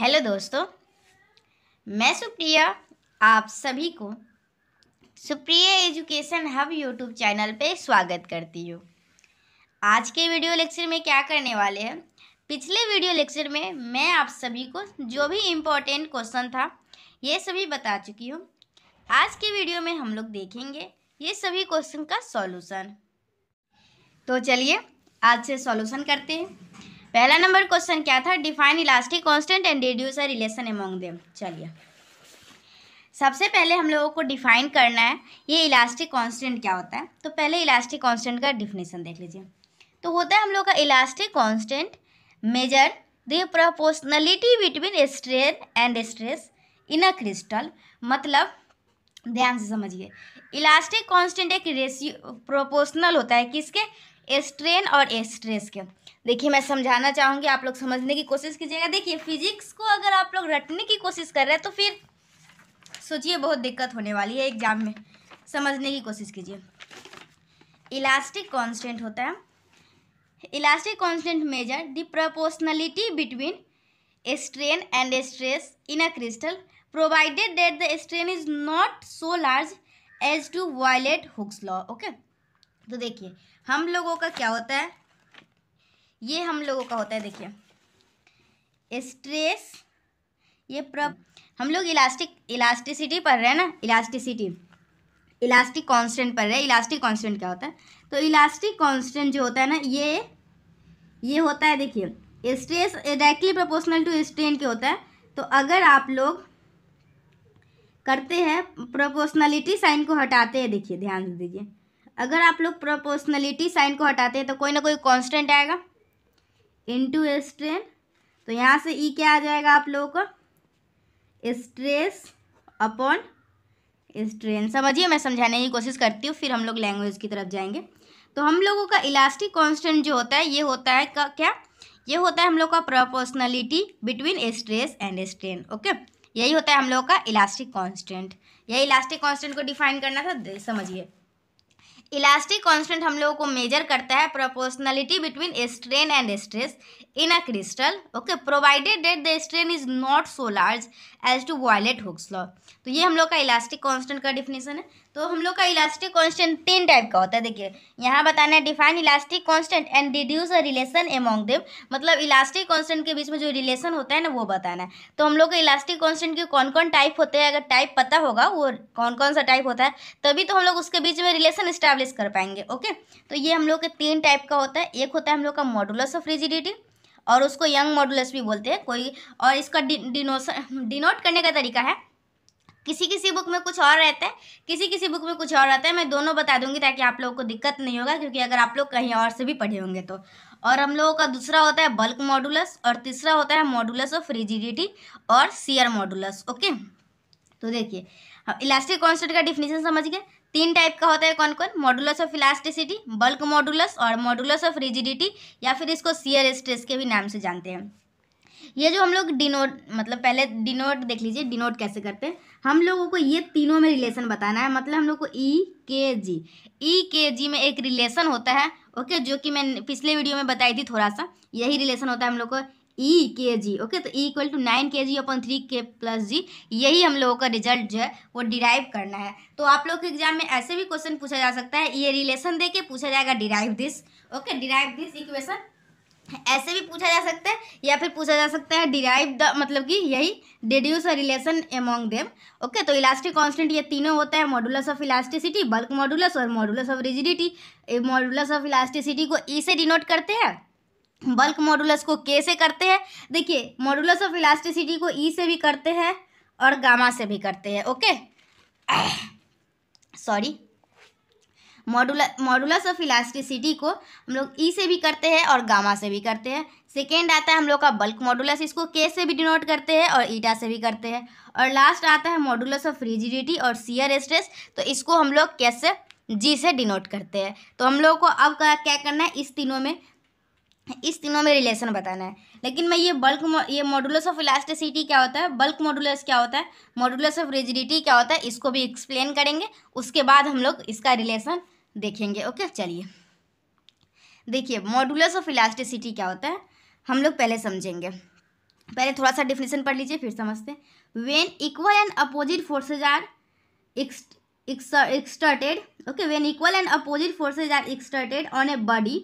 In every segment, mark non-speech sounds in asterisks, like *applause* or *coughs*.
Hello दोस्तों मैं सुप्रिया आप सभी को Supriya education hub YouTube channel पे स्वागत करती हूँ आज के वीडियो लेक्चर में क्या करने वाले हैं पिछले वीडियो लेक्चर में मैं आप सभी को जो भी इम्पोर्टेंट क्वेश्चन था ये सभी बता चुकी हूँ आज के वीडियो में हम लोग देखेंगे ये सभी क्वेश्चन का सॉल्यूशन तो चलिए आज से सॉल्यूशन करते हैं पहला नंबर क्वेश्चन क्या था define elastic constant and reduce a relation among them चलिए सबसे पहले हम लोगों को डिफाइन करना है ये इलास्टिक कांस्टेंट क्या होता है तो पहले इलास्टिक कांस्टेंट का डिफिनेशन देख लीजिए तो होता है हम लोग का elastic constant measure the proportionality between strain and stress in a crystal मतलब ध्यान से समझिए इलास्टिक कांस्टेंट एक रेशियो प्रोपोर्शनल होता है किसके एस्ट्रेन और एस्ट्रेस के देखिए मैं समझाना चाहूँगी आप लोग समझने की कोशिश कीजिएगा देखिए फिजिक्स को अगर आप लोग रटने की कोशिश कर रहे हैं तो फिर सोचिए बहुत दिक्कत होने वाली है एग्ज़ाम में समझने की कोशिश कीजिए इलास्टिक कांस्टेंट होता है elastic constant measure the proportionality between strain and stress in a crystal provided that the strain is not so large as to violate Hooke's law okay तो देखिए हम लोगों का क्या होता है ये हम लोगों का होता है देखिए स्ट्रेस ये प्रब हम लोग इलास्टिक इलास्टिसिटी पढ़ रहे हैं ना इलास्टिसिटी इलास्टिक कांस्टेंट पढ़ रहे हैं इलास्टिक कांस्टेंट क्या होता है तो इलास्टिक कांस्टेंट जो होता है ना ये ये होता है देखिए stress directly proportional to strain के होता है तो अगर आप लोग करते हैं प्रोपोर्शनलिटी साइन को हटाते हैं देखिए ध्यान दीजिए अगर आप लोग प्रोपोर्शनलिटी साइन को हटाते हैं तो कोई ना कोई कांस्टेंट आएगा इनटू स्ट्रेन तो यहाँ से ई e क्या आ जाएगा आप लोगों को स्ट्रेस अपॉन स्ट्रेन समझिए मैं समझाने की कोशिश करती हूँ फिर हम लोग लैंग्वेज की तरफ जाएंगे तो हम लोगों का इलास्टिक कॉन्स्टेंट जो होता है ये होता है का, क्या ये होता है हम लोग का proportionality between stress and strain okay यही होता है हम लोग का इलास्टिक कांस्टेंट यही इलास्टिक कांस्टेंट को डिफाइन करना था समझिए इलास्टिक कांस्टेंट हम लोगों को मेजर करता है proportionality between strain and stress in a crystal okay provided that the strain is not so large as to violate Hooke's law तो ये हम लोग का इलास्टिक कांस्टेंट का डिफिनेशन है तो हम लोग का इलास्टिक कांस्टेंट तीन टाइप का होता है देखिए यहाँ बताना है define elastic constant and deduce a relation among them मतलब इलास्टिक कांस्टेंट के बीच में जो रिलेशन होता है ना वो बताना है तो हम लोग का इलास्टिक कांस्टेंट के कौन कौन टाइप होते हैं अगर टाइप पता होगा वो कौन कौन सा टाइप होता है तभी तो हम लोग उसके बीच में रिलेशन इस्टेब्लिश कर पाएंगे ओके तो ये हम लोग के तीन टाइप का होता है एक होता है हम लोग का मॉडुलस ऑफ रिजिडिटी और उसको यंग मॉडुलस भी बोलते हैं कोई और इसका डिनोट करने का तरीका है किसी किसी बुक में कुछ और रहता है किसी किसी बुक में कुछ और रहता है मैं दोनों बता दूंगी ताकि आप लोगों को दिक्कत नहीं होगा क्योंकि अगर आप लोग कहीं और से भी पढ़े होंगे तो और हम लोगों का दूसरा होता है बल्क मॉडुलस और तीसरा होता है मॉडुलस ऑफ रिजिडिटी और सीयर मॉडुलस ओके तो देखिए इलास्टिक कॉन्सेंट का डिफिनेशन समझ गए तीन टाइप का होता है कौन कौन modulus of elasticity bulk modulus और मॉडुलस ऑफ रिजिडिटी या फिर इसको सीयर स्ट्रेस के भी नाम से जानते हैं ये जो हम लोग डिनोट मतलब पहले डिनोट देख लीजिए डिनोट कैसे करते हैं हम लोगों को ये तीनों में रिलेशन बताना है मतलब हम लोग को ई के जी ई के जी में एक रिलेशन होता है ओके जो कि मैं पिछले वीडियो में बताई थी थोड़ा सा यही रिलेशन होता है हम लोग को ई के जी ओके तो ई इक्वल टू नाइन के जी अपन थ्री के प्लस जी यही हम लोगों का रिजल्ट जो है वो डिराइव करना है तो आप लोग के एग्जाम में ऐसे भी क्वेश्चन पूछा जा सकता है ये रिलेशन दे के पूछा जाएगा derive this okay derive this equation ऐसे भी पूछा जा सकता है या फिर पूछा जा सकता है डिराइव द मतलब कि यही deduce a relation among them okay तो इलास्टिक कांस्टेंट ये तीनों होता है modulus of elasticity bulk modulus और modulus of rigidity modulus of elasticity को ई e से डिनोट करते हैं बल्क मॉडुलस को के से करते हैं देखिए मॉडुलस ऑफ इलास्टिसिटी को ई e से भी करते हैं और गामा से भी करते हैं okay sorry *coughs* modula modulus of elasticity को हम लोग ई e से भी करते हैं और गामा से भी करते हैं सेकेंड आता है हम लोग का बल्क मॉडुलस इसको के से भी डिनोट करते हैं और ईटा से भी करते हैं और लास्ट आता है मॉडुलस ऑफ रिजिडिटी और सीयर स्ट्रेस तो इसको हम लोग कैसे जी से डिनोट करते हैं तो हम लोग को अब क्या करना है इस तीनों में इस तीनों में रिलेशन बताना है लेकिन मैं ये बल्क ये मॉडुलस ऑफ इलास्टिसिटी क्या होता है बल्क मॉडुलस क्या होता है मॉडुलस ऑफ रिजिडिटी क्या होता है इसको भी एक्सप्लेन करेंगे उसके बाद हम लोग इसका रिलेशन देखेंगे ओके चलिए देखिए मॉडुलस ऑफ इलास्टिसिटी क्या होता है हम लोग पहले समझेंगे पहले थोड़ा सा डिफिनेशन पढ़ लीजिए फिर समझते हैं when equal and opposite forces are exerted okay when equal and opposite forces are exerted on a body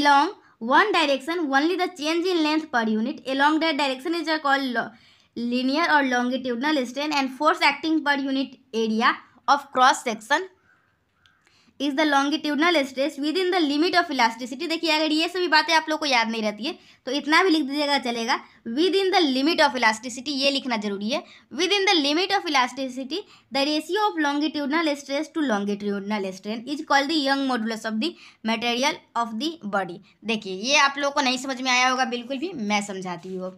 along one direction only the change in length per unit along that direction is are call linear और longitudinal strain and force acting per unit area of cross section is the longitudinal stress within the limit of elasticity देखिए अगर ये सभी बातें आप लोग को याद नहीं रहती है तो इतना भी लिख दीजिएगा चलेगा within the limit of elasticity ये लिखना जरूरी है within the limit of elasticity the ratio of longitudinal stress to longitudinal strain is called the Young modulus of the material of the body देखिए ये आप लोग को नहीं समझ में आया होगा बिल्कुल भी मैं समझाती हूँ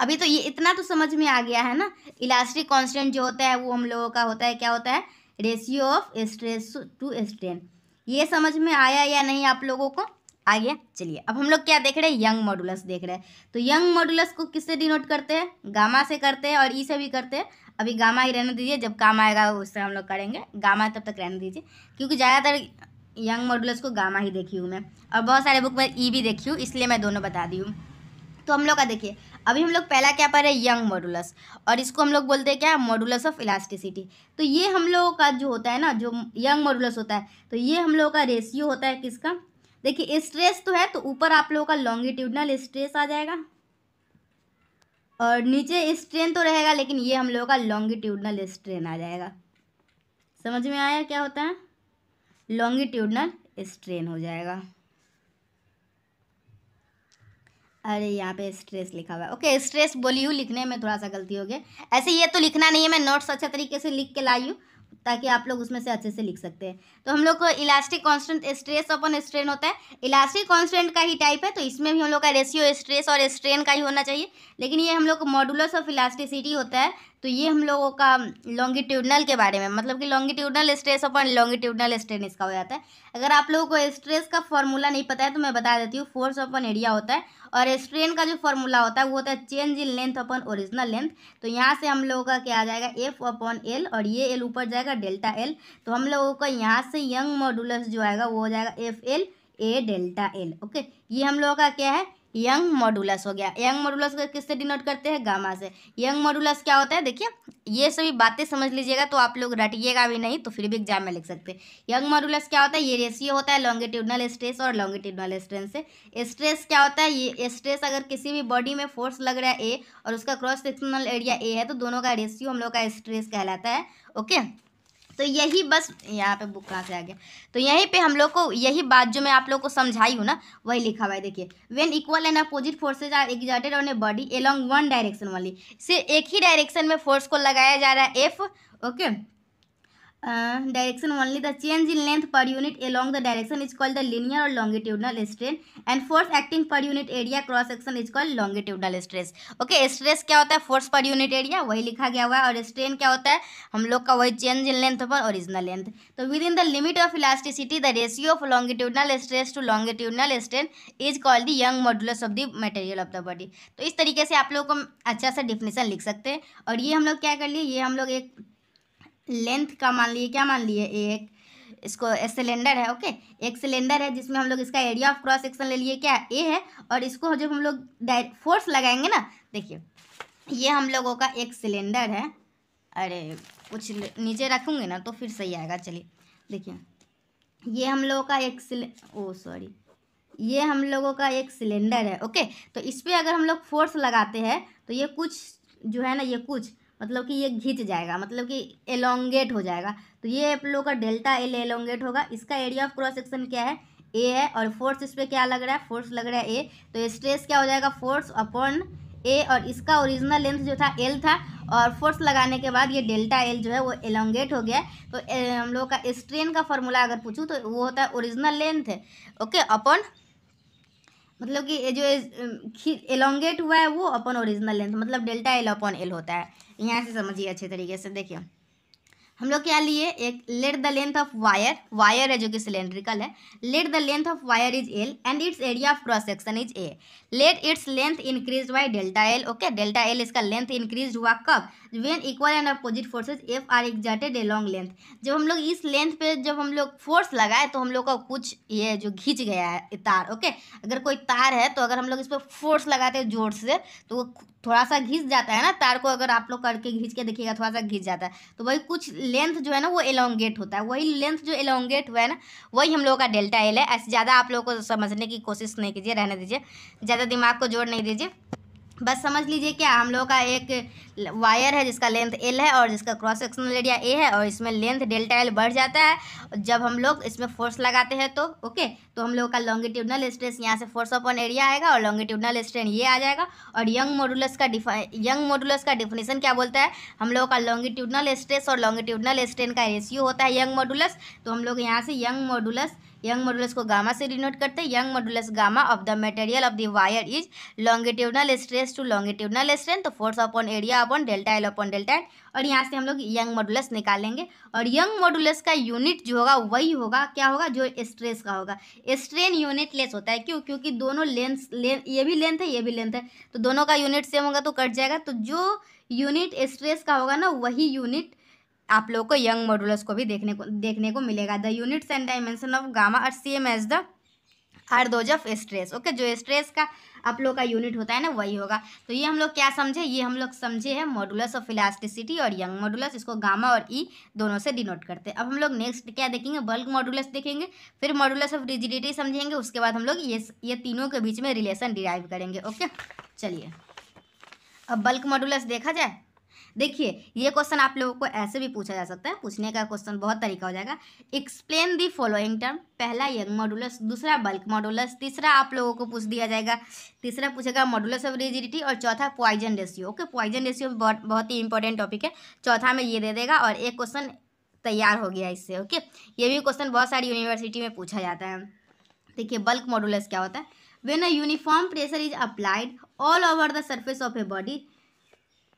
अभी तो ये इतना तो समझ में आ गया है ना इलास्टिक कॉन्स्टेंट जो होता है वो हम लोगों का होता है क्या होता है ratio of stress to strain ये समझ में आया या नहीं आप लोगों को आगे चलिए अब हम लोग क्या देख रहे हैं यंग मॉडुलस देख रहे हैं तो यंग मॉडुलस को किससे डिनोट करते हैं गामा से करते हैं और ई e से भी करते हैं अभी गामा ही रहने दीजिए जब काम आएगा उससे हम लोग करेंगे गामा तब तक रहने दीजिए क्योंकि ज़्यादातर यंग मॉडुलस को गामा ही देखी हूँ मैं और बहुत सारे बुक में ई e भी देखी हूँ इसलिए मैं दोनों बता दी हूँ तो हम लोग का देखिए अभी हम लोग पहला क्या पढ़ रहे हैं यंग मॉडुलस और इसको हम लोग बोलते हैं क्या मॉडुलस ऑफ इलास्टिसिटी तो ये हम लोगों का जो होता है ना जो यंग मॉडुलस होता है तो ये हम लोगों का रेशियो होता है किसका देखिए स्ट्रेस तो है तो ऊपर आप लोगों का लॉन्गिट्यूडनल स्ट्रेस आ जाएगा और नीचे स्ट्रेन तो रहेगा लेकिन ये हम लोगों का लॉन्गिट्यूडनल स्ट्रेन आ जाएगा समझ में आया क्या होता है लॉन्गिट्यूडनल स्ट्रेन हो जाएगा अरे यहाँ पे स्ट्रेस लिखा हुआ है ओके स्ट्रेस बोली हूँ लिखने में थोड़ा सा गलती हो गया ऐसे ये तो लिखना नहीं है मैं नोट्स अच्छे तरीके से लिख के लाई हूँ ताकि आप लोग उसमें से अच्छे से लिख सकते हैं तो हम लोग को elastic constant stress upon strain होता है इलास्टिक कांस्टेंट का ही टाइप है तो इसमें भी हम लोग का रेशियो स्ट्रेस और स्ट्रेन का ही होना चाहिए लेकिन ये हम लोग को मॉडुलस ऑफ इलास्टिसिटी होता है तो ये हम लोगों का लॉन्गिट्यूडनल के बारे में मतलब कि longitudinal stress upon longitudinal strain इसका हो जाता है अगर आप लोगों को स्ट्रेस का फॉर्मूला नहीं पता है तो मैं बता देती हूँ फोर्स अपन एरिया होता है और स्ट्रेन का जो फॉर्मूला होता है वो होता है change in length upon original length तो यहाँ से हम लोगों का क्या आ जाएगा एफ अपॉन एल और ये एल ऊपर जाएगा डेल्टा एल तो हम लोगों का यहाँ से यंग मॉडुलस जो आएगा वो हो जाएगा F L A delta L okay ये हम लोगों का क्या है यंग मॉडुलस हो गया यंग मॉडुलस किससे डिनोट करते हैं गामा से यंग मॉडुलस क्या होता है देखिए ये सभी बातें समझ लीजिएगा तो आप लोग रटिएगा भी नहीं तो फिर भी एग्जाम में लिख सकते हैं यंग मॉडुलस क्या होता है ये रेशियो होता है लॉन्गिट्यूडनल स्ट्रेस और लॉन्गिट्यूडनल स्ट्रेंथ से स्ट्रेस क्या होता है ये स्ट्रेस अगर किसी भी बॉडी में फोर्स लग रहा है ए और उसका क्रॉस सेक्शनल एरिया ए है तो दोनों का रेशियो हम लोग का स्ट्रेस कहलाता है ओके तो यही बस यहाँ पे बुक कहाँ से आ गया तो यहीं पे हम लोग को यही बात जो मैं आप लोग को समझाई हूँ ना वही लिखा हुआ है देखिए when equal and opposite forces are excited on a body along one direction वाली सिर्फ एक ही डायरेक्शन में फोर्स को लगाया जा रहा है F okay okay? Direction only the change in length per unit along the direction is called the linear or longitudinal strain and force acting per unit area cross section is called longitudinal stress okay stress क्या होता है force पर unit area वही लिखा गया हुआ है और स्ट्रेन क्या होता है हम लोग का वही change in length per original length तो within the limit of elasticity the ratio of longitudinal stress to longitudinal strain is called the Young modulus of the material of the body तो इस तरीके से आप लोग को अच्छा सा डिफिनेशन लिख सकते हैं और ये हम लोग क्या कर लिए ये हम लोग एक लेंथ का मान लिए क्या मान लिए एक इसको सिलेंडर है ओके एक सिलेंडर है जिसमें हम लोग इसका एरिया ऑफ क्रॉस सेक्शन ले लिए क्या ए है और इसको जब हम लोग फोर्स लगाएंगे ना देखिए ये हम लोगों का एक सिलेंडर है अरे कुछ नीचे रखूँगी ना तो फिर सही आएगा चलिए देखिए ये हम लोगों का एक सिले ओ सॉरी ये हम लोगों का एक सिलेंडर है ओके तो इस पर अगर हम लोग फोर्स लगाते हैं तो ये कुछ जो है ना ये कुछ मतलब कि ये घिंच जाएगा मतलब कि एलोंगेट हो जाएगा तो ये आप लोग का डेल्टा एल एलोंगेट होगा इसका एरिया ऑफ क्रॉस सेक्शन क्या है ए है और फोर्स इस पर क्या लग रहा है फोर्स लग रहा है ए तो स्ट्रेस क्या हो जाएगा फोर्स अपॉन ए और इसका ओरिजिनल लेंथ जो था एल था और फोर्स लगाने के बाद ये डेल्टा एल जो है वो एलोंगेट हो गया तो ए, हम लोग का स्ट्रेन का फॉर्मूला अगर पूछूँ तो वो होता है ओरिजिनल लेंथ ओके अपॉन मतलब कि जो एलोंगेट हुआ है वो अपन ओरिजिनल लेंथ मतलब डेल्टा एल अपन एल होता है यहाँ से समझिए अच्छे तरीके से देखिए हम लोग क्या लिए एक let the length of wire wire है जो कि सिलेंड्रिकल है let the length of wire is L and its area of cross section is A let its length increase by delta L okay delta L इसका length increase हुआ कब when equal and opposite forces F are exerted along length जब हम लोग इस length पे जब हम लोग फोर्स लगाए तो हम लोग का कुछ ये जो घिंच गया है तार ओके अगर कोई तार है तो अगर हम लोग इस पर फोर्स लगाते हैं जोर से तो वो थोड़ा सा घिस जाता है ना तार को अगर आप लोग करके घिंच के देखिएगा थोड़ा सा घिस जाता है तो वही कुछ लेंथ जो है ना वो एलोंगेट होता है वही लेंथ जो एलोंगेट हुआ है ना वही हम लोगों का डेल्टा एल है ऐसे ज़्यादा आप लोगों को समझने की कोशिश नहीं कीजिए रहने दीजिए ज़्यादा दिमाग को जोड़ नहीं दीजिए बस समझ लीजिए क्या हम लोगों का एक वायर है जिसका लेंथ एल है और जिसका क्रॉस सेक्शनल एरिया ए है और इसमें लेंथ डेल्टा एल बढ़ जाता है जब हम लोग इसमें फोर्स लगाते हैं तो ओके तो हम लोगों का लॉन्गिट्यूडनल स्ट्रेस यहाँ से फोर्स अपॉन एरिया आएगा और लॉन्गिट्यूडनल स्ट्रेन ये आ जाएगा और यंग मॉडुलस का यंग मॉडुलस का डिफिनेशन क्या बोलता है हम लोगों का लॉन्गिट्यूडनल स्ट्रेस और लॉन्गिट्यूडनल स्ट्रेन का रेशियो होता है यंग मॉडुलस तो हम लोग यहाँ से यंग मॉडुलस यंग मॉडुलस को गामा से डिनोट करते हैं Young modulus gamma of the material of the wire is longitudinal stress to longitudinal strength तो force upon area upon delta L upon delta N और यहाँ से हम लोग यंग मॉडुलस निकालेंगे और यंग मॉडुलस का यूनिट जो होगा वही होगा क्या होगा जो स्ट्रेस का होगा स्ट्रेन यूनिट लेस होता है क्यों क्योंकि दोनों लेंथ ये भी लेंथ है ये भी लेंथ है तो दोनों का यूनिट सेम होगा तो कट जाएगा तो जो यूनिट स्ट्रेस का होगा ना वही यूनिट आप लोग को यंग मॉडुलस को भी देखने को देखने को मिलेगा the units and dimension of gamma are same as the are those of stress okay जो स्ट्रेस का आप लोगों का यूनिट होता है ना वही होगा तो ये हम लोग क्या समझे ये हम लोग समझे हैं मॉडुलस ऑफ इलास्टिसिटी और यंग मॉडुलस इसको गामा और ई e दोनों से डिनोट करते हैं अब हम लोग नेक्स्ट क्या देखेंगे बल्क मॉडुलस देखेंगे फिर मॉडुलस ऑफ रिजिडिटी समझेंगे उसके बाद हम लोग ये ये तीनों के बीच में रिलेशन डिराइव करेंगे ओके चलिए अब बल्क मॉडुलस देखा जाए देखिए ये क्वेश्चन आप लोगों को ऐसे भी पूछा जा सकता है पूछने का क्वेश्चन बहुत तरीका हो जाएगा एक्सप्लेन दी फॉलोइंग टर्म पहला यंग मॉडुलस दूसरा बल्क मॉडुलस तीसरा आप लोगों को पूछ दिया जाएगा तीसरा पूछेगा मॉडुलस ऑफ रिजिडिटी और चौथा Poisson ratio okay Poisson ratio बहुत बहुत ही इंपॉर्टेंट टॉपिक है चौथा में ये दे देगा और एक क्वेश्चन तैयार हो गया इससे ओके ये भी क्वेश्चन बहुत सारी यूनिवर्सिटी में पूछा जाता है देखिए बल्क मॉडुलस क्या होता है when a uniform pressure is applied all over the surface of a body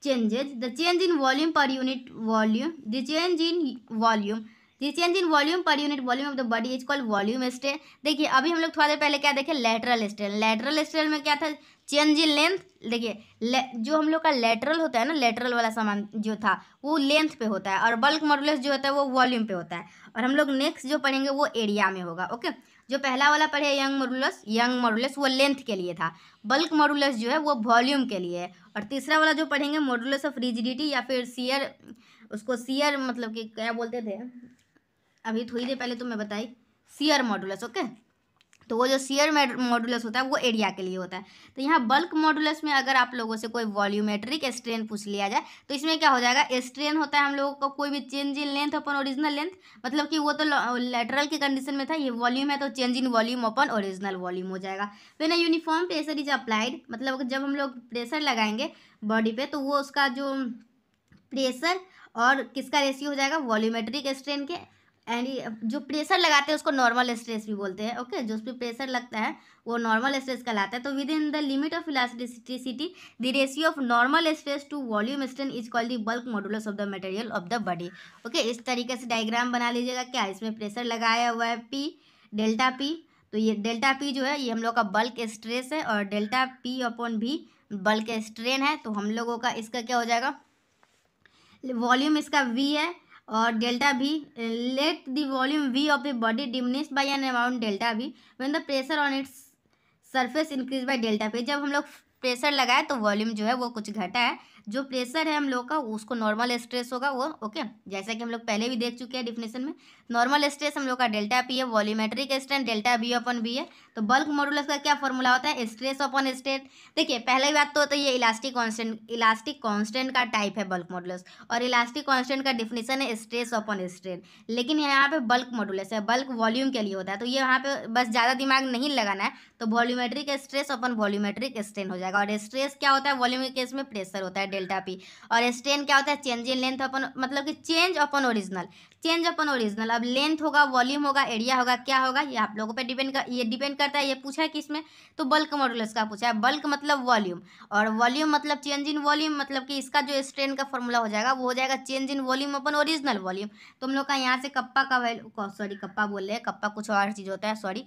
changes the change in volume per unit volume the change in volume the change in volume per unit volume of the body is called volume strain देखिए अभी हम लोग थोड़ा देर पहले क्या देखे lateral strain lateral strain में क्या था चेंज इन लेंथ देखिए जो हम लोग का लेटरल होता है ना लेटरल वाला सामान जो था वो लेंथ पे होता है और बल्क मॉडुलस जो होता है वो वॉल्यूम पे होता है और हम लोग नेक्स्ट जो पढ़ेंगे वो एरिया में होगा ओके जो पहला वाला पढ़े यंग मॉडुलस यंग मॉडुलस वो लेंथ के लिए था बल्क मॉडुलस जो है वो वॉल्यूम के लिए है और तीसरा वाला जो पढ़ेंगे मॉडुलस ऑफ रिजिडिटी या फिर सीयर उसको सीयर मतलब कि क्या बोलते थे अभी थोड़ी देर पहले तो मैं बताई सीयर मॉडुलस ओके तो वो जो सीयर मॉडुलस होता है वो एरिया के लिए होता है तो यहाँ बल्क मॉडुलस में अगर आप लोगों से कोई वॉल्यूमेट्रिक स्ट्रेन पूछ लिया जाए तो इसमें क्या हो जाएगा स्ट्रेन होता है हम लोगों का को कोई भी change in length upon original length मतलब कि वो तो लेटरल की कंडीशन में था ये वॉल्यूम है तो change in volume upon original volume हो जाएगा फिर तो ना यूनिफॉर्म प्रेशर इज अप्लाइड मतलब जब हम लोग प्रेशर लगाएंगे बॉडी पे तो वो उसका जो प्रेशर और किसका रेशियो हो जाएगा वॉल्यूमेट्रिक स्ट्रेन के एंड जो प्रेशर लगाते हैं उसको नॉर्मल स्ट्रेस भी बोलते हैं ओके जो उस पर प्रेशर लगता है वो नॉर्मल स्ट्रेस कहलाता है तो within the limit of elasticity the ratio of normal stress to volume strain is called the bulk modulus of the material of the body okay इस तरीके से डायग्राम बना लीजिएगा क्या इसमें प्रेशर लगाया हुआ है पी डेल्टा पी तो ये डेल्टा पी जो है ये हम लोग का बल्क स्ट्रेस है और डेल्टा पी अपॉन भी बल्क स्ट्रेन है तो हम लोगों का इसका क्या हो जाएगा वॉल्यूम इसका वी है और delta V let the volume V of the body diminish by an amount delta V when the pressure on its surface increase by delta P जब हम लोग प्रेशर लगाए तो वॉल्यूम जो है वो कुछ घटा है जो प्रेशर है हम लोग का उसको नॉर्मल स्ट्रेस होगा वो ओके जैसा कि हम लोग पहले भी देख चुके हैं डिफिनेशन में नॉर्मल स्ट्रेस हम लोग का डेल्टा पी है volumetric strength delta V upon V है तो बल्क मॉडुलस का क्या फॉर्मूला होता है स्ट्रेस अपन स्ट्रेट देखिए पहले बात तो होता है ये इलास्टिक कॉन्स्टेंट इलास्टिक कॉन्स्टेंट का टाइप है बल्क मॉडुलस और इलास्टिक कॉन्स्टेंट का डिफिनेशन है स्ट्रेस अपन स्ट्रेट लेकिन यहाँ पे बल्क मॉडुलस है बल्क वॉल्यूम के लिए होता है तो ये यहाँ पे बस ज़्यादा दिमाग नहीं लगाना है तो volumetric stress upon volumetric strain हो जाएगा और स्ट्रेस क्या होता है वॉल्यूम के केस में प्रेशर होता है डेल्टा पी और स्ट्रेन क्या होता है चेंज इन लेंथ अपन मतलब कि change upon original change upon original अब लेंथ होगा वॉल्यूम होगा एरिया होगा क्या होगा ये आप लोगों पे डिपेंड कर ये डिपेंड करता है ये पूछा है कि इसमें तो बल्क मॉडुलस का पूछा है बल्क मतलब वॉल्यूम और वॉल्यूम मतलब चेंज इन वॉल्यूम मतलब कि इसका जो स्ट्रेन का फॉर्मूला हो जाएगा वो हो जाएगा change in volume upon original volume तो हम लोग का यहाँ से कप्पा का वैल्यू सॉरी कप्पा बोल रहे हैं कप्पा कुछ और चीज़ होता है सॉरी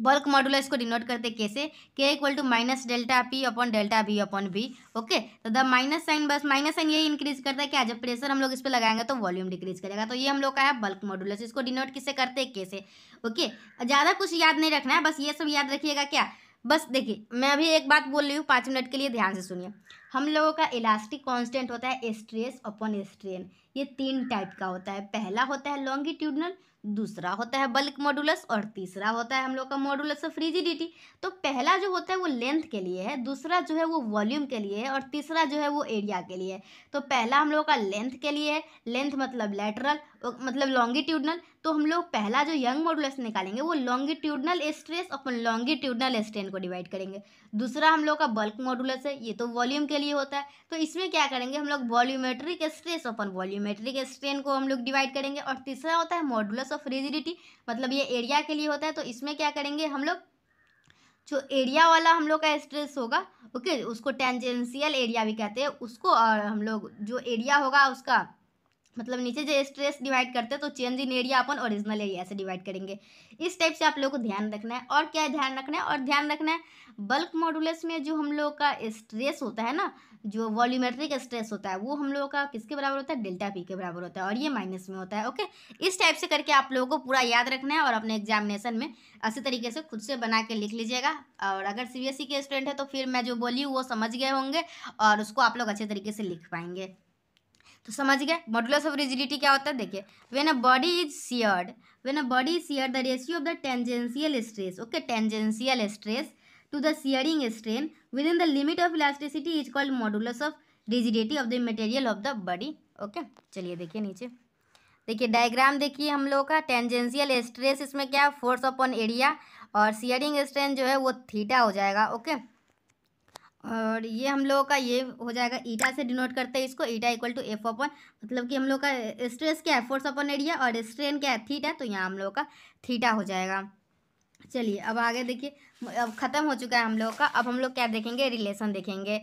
बल्क मॉडुलस इसको डिनोट करते कैसे के equal to minus delta P upon delta V upon V okay तो द माइनस साइन बस माइनस साइन यही इंक्रीज करता है क्या जब प्रेशर हम लोग इस पर लगाएंगे तो वॉल्यूम डिक्रीज करेगा तो ये हम लोग का है बल्क मॉडुलस इसको डिनोट किससे करते हैं कैसे ओके ज़्यादा कुछ याद नहीं रखना है बस ये सब याद रखिएगा क्या बस देखिए मैं अभी एक बात बोल रही हूँ पाँच मिनट के लिए ध्यान से सुनिए हम लोगों का इलास्टिक कांस्टेंट होता है स्ट्रेस अपॉन स्ट्रेन ये तीन टाइप का होता है पहला होता है लॉन्गिट्यूडनल दूसरा होता है बल्क मॉडुलस और तीसरा होता है हम लोग का मॉडुलस ऑफ रिजिडिटी तो पहला जो होता है वो लेंथ के लिए है दूसरा जो है वो वॉल्यूम के लिए है और तीसरा जो है वो एरिया के लिए है तो पहला हम लोग का लेंथ के लिए है लेंथ मतलब लेटरल मतलब लॉन्गिट्यूडनल तो हम लोग पहला जो यंग मॉडुलस निकालेंगे वो longitudinal stress upon longitudinal strain को डिवाइड करेंगे दूसरा हम लोग का बल्क मॉडुलस है ये तो वॉल्यूम के लिए होता है तो इसमें क्या करेंगे हम लोग volumetric stress upon volumetric strain को हम लोग डिवाइड करेंगे और तीसरा होता है मॉडुलस ऑफ रिजिडिटी मतलब ये एरिया के लिए होता है तो इसमें क्या करेंगे हम लोग जो एरिया वाला हम लोग का स्ट्रेस होगा ओके उसको टेंजेंशियल एरिया भी कहते हैं उसको और हम लोग जो एरिया होगा उसका मतलब नीचे जो स्ट्रेस डिवाइड करते हैं तो change in area upon original area से डिवाइड करेंगे इस टाइप से आप लोगों को ध्यान रखना है और क्या ध्यान रखना है और ध्यान रखना है बल्क मॉडुलस में जो हम लोग का स्ट्रेस होता है ना जो वॉल्यूमेट्रिक स्ट्रेस होता है वो हम लोगों का किसके बराबर होता है डेल्टा पी के बराबर होता है और ये माइनस में होता है ओके इस टाइप से करके आप लोगों को पूरा याद रखना है और अपने एग्जामिनेशन में अच्छी तरीके से खुद से बना के लिख लीजिएगा और अगर सी e के स्टूडेंट है तो फिर मैं जो बोली वो समझ गए होंगे और उसको आप लोग अच्छे तरीके से लिख पाएंगे तो समझ गए मॉडुलस ऑफ रिजिडिटी क्या होता है देखिए when a body is sheared when a body is shear the ratio of the tangential stress okay tangential stress to the shearing strain within the limit of elasticity is called modulus of rigidity of the material of the body okay चलिए देखिए नीचे देखिए diagram देखिए हम लोगों का tangential stress इसमें क्या फोर्स अपॉन एरिया और सियरिंग स्ट्रेन जो है वो थीटा हो जाएगा ओके okay? और ये हम लोगों का ये हो जाएगा ईटा से डिनोट करते हैं इसको eta equal to F upon मतलब कि हम लोग का स्ट्रेस क्या है फोर्स अपन एरिया और स्ट्रेन क्या है थीटा तो यहाँ हम लोग का थीटा हो जाएगा चलिए अब आगे देखिए अब ख़त्म हो चुका है हम लोग का अब हम लोग क्या देखेंगे रिलेशन देखेंगे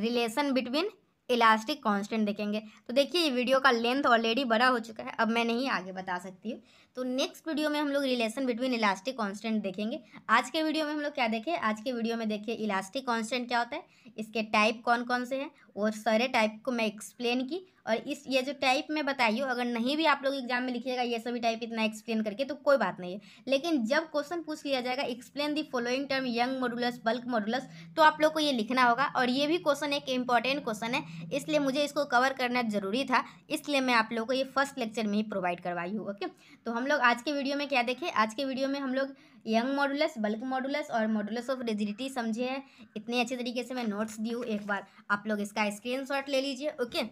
रिलेशन बिटवीन इलास्टिक कॉन्स्टेंट देखेंगे तो देखिए ये वीडियो का लेंथ ऑलरेडी बड़ा हो चुका है अब मैं नहीं आगे बता सकती हूँ तो नेक्स्ट वीडियो में हम लोग रिलेशन बिटवीन इलास्टिक कांस्टेंट देखेंगे आज के वीडियो में हम लोग क्या देखें आज के वीडियो में देखिए इलास्टिक कांस्टेंट क्या होता है इसके टाइप कौन कौन से हैं और सारे टाइप को मैं एक्सप्लेन की और इस ये जो टाइप में हूँ अगर नहीं भी आप लोग एग्जाम में लिखिएगा ये सभी टाइप इतना एक्सप्लेन करके तो कोई बात नहीं है लेकिन जब क्वेश्चन पूछ लिया जाएगा explain the following term Young modulus bulk modulus तो आप लोग को ये लिखना होगा और ये भी क्वेश्चन एक इंपॉर्टेंट क्वेश्चन है इसलिए मुझे इसको कवर करना जरूरी था इसलिए मैं आप लोग को ये फर्स्ट लेक्चर में ही प्रोवाइड करवाई हूँ ओके तो हम हम लोग आज के वीडियो में क्या देखें आज के वीडियो में हम लोग यंग मॉडुलस बल्क मॉडुलस और मॉडुलस ऑफ रेजिडिटी समझे हैं इतने अच्छे तरीके से मैं नोट्स दी हूँ एक बार आप लोग इसका शॉट ले लीजिए ओके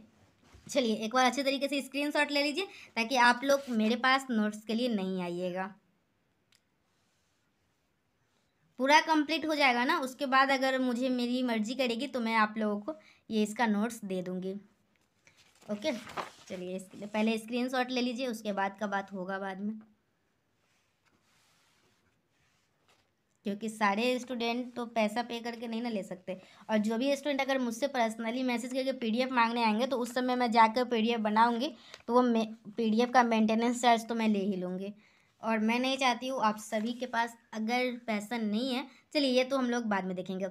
चलिए एक बार अच्छे तरीके से शॉट ले लीजिए ताकि आप लोग मेरे पास नोट्स के लिए नहीं आइएगा पूरा कंप्लीट हो जाएगा ना उसके बाद अगर मुझे मेरी मर्जी करेगी तो मैं आप लोगों को ये इसका नोट्स दे दूँगी ओके चलिए इसके पहले स्क्रीनशॉट ले लीजिए उसके बाद का बात होगा बाद में क्योंकि सारे स्टूडेंट तो पैसा पे करके नहीं ना ले सकते और जो भी स्टूडेंट अगर मुझसे पर्सनली मैसेज करके पीडीएफ मांगने आएंगे तो उस समय मैं जाकर पीडीएफ बनाऊंगी तो वो पीडीएफ का मेंटेनेंस चार्ज तो मैं ले ही लूँगी और मैं नहीं चाहती हूँ आप सभी के पास अगर पैसा नहीं है चलिए ये तो हम लोग बाद में देखेंगे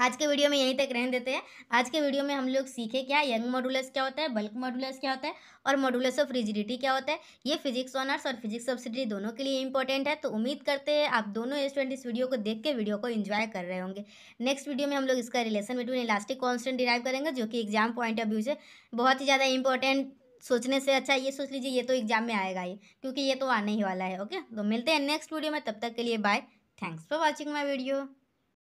आज के वीडियो में यहीं तक रहने देते हैं आज के वीडियो में हम लोग सीखे क्या यंग मॉडुलस क्या होता है बल्क मॉडुलस क्या होता है और मॉडुलस ऑफ रिजिडिटी क्या होता है ये फिजिक्स ऑनर्स और फिजिक्स सब्सिडी दोनों के लिए इंपॉर्टेंट है तो उम्मीद करते हैं आप दोनों स्टूडेंट इस वीडियो को देख के वीडियो को इन्जॉय कर रहे होंगे नेक्स्ट वीडियो में हम लोग इसका relation between elastic constant derive करेंगे जो कि एग्जाम पॉइंट ऑफ व्यू से बहुत ही ज़्यादा इंपॉर्टेंट सोचने से अच्छा ये सोच लीजिए ये तो एग्जाम में आएगा ही क्योंकि ये तो आने ही वाला है ओके तो मिलते हैं नेक्स्ट वीडियो में तब तक के लिए bye thanks for watching my video